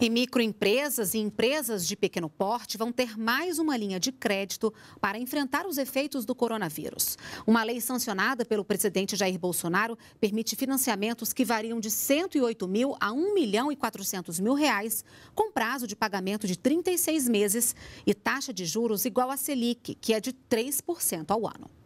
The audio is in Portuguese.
E microempresas e empresas de pequeno porte vão ter mais uma linha de crédito para enfrentar os efeitos do coronavírus. Uma lei sancionada pelo presidente Jair Bolsonaro permite financiamentos que variam de 108 mil a 1 milhão e 400 mil reais, com prazo de pagamento de 36 meses e taxa de juros igual à Selic, que é de 3% ao ano.